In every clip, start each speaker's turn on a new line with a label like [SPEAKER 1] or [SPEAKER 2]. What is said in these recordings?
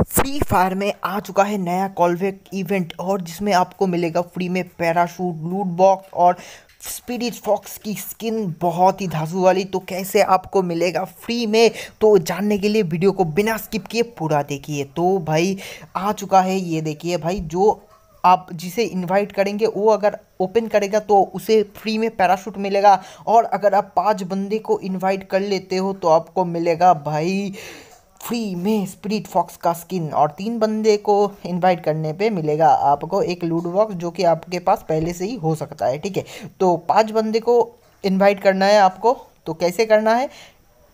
[SPEAKER 1] free fire में आ चुका है नया कॉलवेक इवेंट और जिसमें आपको मिलेगा फ्री में पैराशूट लूट बॉक्स और स्पिरिट फॉक्स की स्किन बहुत ही धाजू वाली तो कैसे आपको मिलेगा फ्री में तो जानने के लिए वीडियो को बिना स्किप किए पूरा देखिए तो भाई आ चुका है ये देखिए भाई जो आप जिसे इनवाइट करेंगे वो अगर ओपन करेगा तो उसे फ्री में पैराशूट मिलेगा और अगर आप पांच बंदे को इनवाइट कर लेते हो तो आपको मिलेगा भाई फ्री में स्प्रिट फॉक्स का स्किन और तीन बंदे को इनवाइट करने पे मिलेगा आपको एक लूड बॉक्स जो कि आपके पास पहले से ही हो सकता है ठीक है तो पांच बंदे को इनवाइट करना है आपको तो कैसे करना है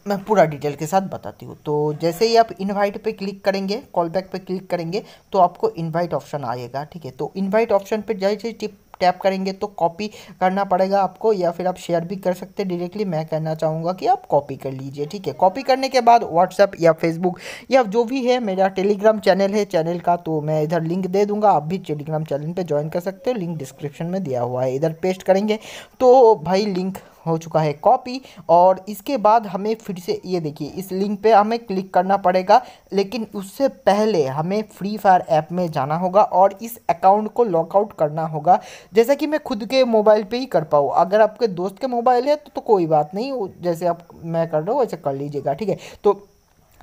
[SPEAKER 1] मैं पूरा डिटेल के साथ बताती हूँ तो जैसे ही आप इनवाइट पे क्लिक करेंगे कॉल बैक पर क्लिक करेंगे तो आपको इन्वाइट ऑप्शन आएगा ठीक है तो इन्वाइट ऑप्शन पर जैसे टिप टैप करेंगे तो कॉपी करना पड़ेगा आपको या फिर आप शेयर भी कर सकते हैं डायरेक्टली मैं कहना चाहूँगा कि आप कॉपी कर लीजिए ठीक है कॉपी करने के बाद व्हाट्सअप या फेसबुक या जो भी है मेरा टेलीग्राम चैनल है चैनल का तो मैं इधर लिंक दे दूंगा आप भी टेलीग्राम चैनल पर ज्वाइन कर सकते हो लिंक डिस्क्रिप्शन में दिया हुआ है इधर पेस्ट करेंगे तो भाई लिंक हो चुका है कॉपी और इसके बाद हमें फिर से ये देखिए इस लिंक पे हमें क्लिक करना पड़ेगा लेकिन उससे पहले हमें फ्री फायर ऐप में जाना होगा और इस अकाउंट को लॉकआउट करना होगा जैसा कि मैं खुद के मोबाइल पे ही कर पाऊँ अगर आपके दोस्त के मोबाइल है तो, तो कोई बात नहीं जैसे आप मैं कर रहा हूँ वैसे कर लीजिएगा ठीक है तो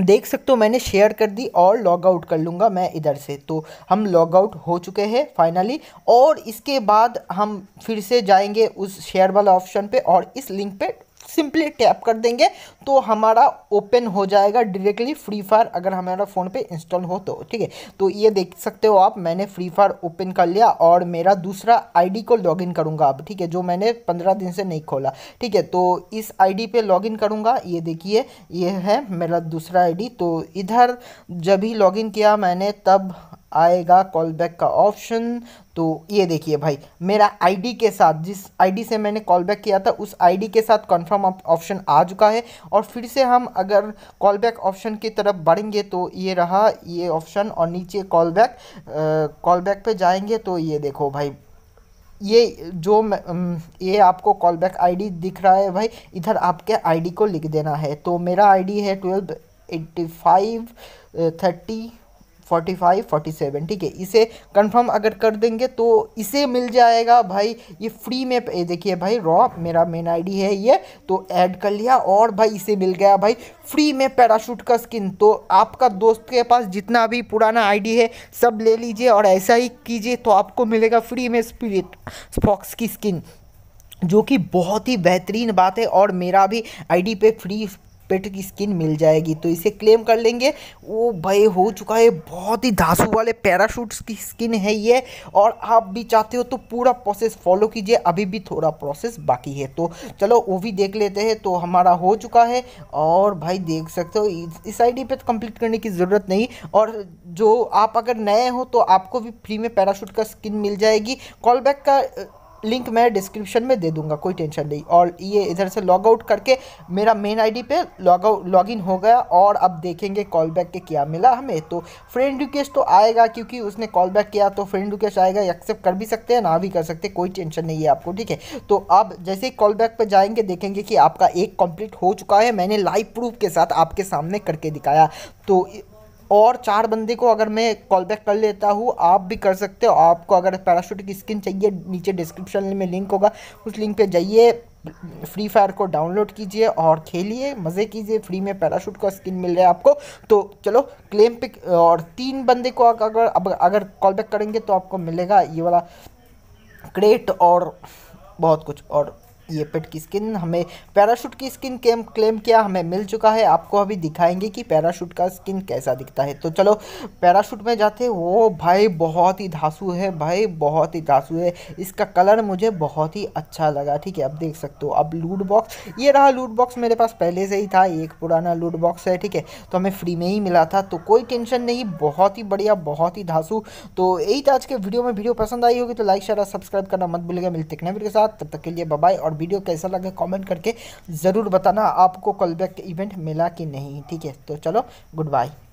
[SPEAKER 1] देख सकते हो मैंने शेयर कर दी और लॉग आउट कर लूँगा मैं इधर से तो हम लॉग आउट हो चुके हैं फाइनली और इसके बाद हम फिर से जाएंगे उस शेयर वाला ऑप्शन पे और इस लिंक पे सिंपली टैप कर देंगे तो हमारा ओपन हो जाएगा डायरेक्टली फ्री फायर अगर हमारा फ़ोन पे इंस्टॉल हो तो ठीक है तो ये देख सकते हो आप मैंने फ्री फायर ओपन कर लिया और मेरा दूसरा आईडी को लॉगिन करूंगा अब ठीक है जो मैंने पंद्रह दिन से नहीं खोला ठीक है तो इस आईडी पे लॉगिन करूँगा ये देखिए ये है मेरा दूसरा आई तो इधर जब ही लॉग किया मैंने तब आएगा कॉल बैक का ऑप्शन तो ये देखिए भाई मेरा आईडी के साथ जिस आईडी से मैंने कॉल बैक किया था उस आईडी के साथ कंफर्म ऑप्शन आ चुका है और फिर से हम अगर कॉल बैक ऑप्शन की तरफ बढ़ेंगे तो ये रहा ये ऑप्शन और नीचे कॉल बैक कॉल बैक पर जाएंगे तो ये देखो भाई ये जो ये आपको कॉल बैक आई दिख रहा है भाई इधर आपके आईडी को लिख देना है तो मेरा आईडी है twelve eighty five thirty forty five forty seven ठीक है इसे कंफर्म अगर कर देंगे तो इसे मिल जाएगा भाई ये फ्री में देखिए भाई रॉ मेरा मेन आईडी है ये तो ऐड कर लिया और भाई इसे मिल गया भाई फ्री में पैराशूट का स्किन तो आपका दोस्त के पास जितना भी पुराना आईडी है सब ले लीजिए और ऐसा ही कीजिए तो आपको मिलेगा फ्री में स्पिरिट फॉक्स की स्किन जो कि बहुत ही बेहतरीन बात है और मेरा भी आईडी पे फ्री पेट की स्किन मिल जाएगी तो इसे क्लेम कर लेंगे वो भाई हो चुका है बहुत ही धासू वाले पैराशूट्स की स्किन है ये और आप भी चाहते हो तो पूरा प्रोसेस फॉलो कीजिए अभी भी थोड़ा प्रोसेस बाकी है तो चलो वो भी देख लेते हैं तो हमारा हो चुका है और भाई देख सकते हो इस आई डी पर कंप्लीट करने की ज़रूरत नहीं और जो आप अगर नए हो तो आपको भी फ्री में पैराशूट का स्किन मिल जाएगी कॉल बैक का लिंक मैं डिस्क्रिप्शन में दे दूंगा कोई टेंशन नहीं और ये इधर से लॉग आउट करके मेरा मेन आईडी पे लॉग आउट लॉग इन हो गया और अब देखेंगे कॉल बैक के क्या मिला हमें तो फ्रेंड रिक्वेस्ट तो आएगा क्योंकि उसने कॉल बैक किया तो फ्रेंड रिक्वेस्ट आएगा एक्सेप्ट कर भी सकते हैं ना भी कर सकते कोई टेंशन नहीं है आपको ठीक है तो आप जैसे ही कॉल बैक पर जाएंगे देखेंगे कि आपका एक कंप्लीट हो चुका है मैंने लाइव प्रूफ के साथ आपके सामने करके दिखाया तो और चार बंदे को अगर मैं कॉल बैक कर लेता हूँ आप भी कर सकते हो आपको अगर पैराशूट की स्किन चाहिए नीचे डिस्क्रिप्शन में लिंक होगा उस लिंक पे जाइए फ्री फायर को डाउनलोड कीजिए और खेलिए मज़े कीजिए फ्री में पैराशूट का स्किन मिल रहा है आपको तो चलो क्लेम पे और तीन बंदे को अगर अगर, अगर कॉल बैक करेंगे तो आपको मिलेगा ये वाला क्रेट और बहुत कुछ और ये पेट की स्किन हमें पैराशूट की स्किन केम क्लेम किया हमें मिल चुका है आपको अभी दिखाएंगे कि पैराशूट का स्किन कैसा दिखता है तो चलो पैराशूट में जाते वो भाई बहुत ही धासु है भाई बहुत ही धासु है इसका कलर मुझे बहुत ही अच्छा लगा ठीक है अब देख सकते हो अब लूट बॉक्स ये रहा लूट बॉक्स मेरे पास पहले से ही था एक पुराना लूट बॉक्स है ठीक है तो हमें फ्री में ही मिला था तो कोई टेंशन नहीं बहुत ही बढ़िया बहुत ही धासु तो यही था आज के वीडियो में वीडियो पसंद आई होगी तो लाइक शेयर और सब्सक्राइब करना मत भूलेगा मिलते हैं के साथ तब तक के लिए बाय और और वीडियो कैसा लगा कॉमेंट करके ज़रूर बताना आपको कॉल बैक इवेंट मिला कि नहीं ठीक है तो चलो गुड बाय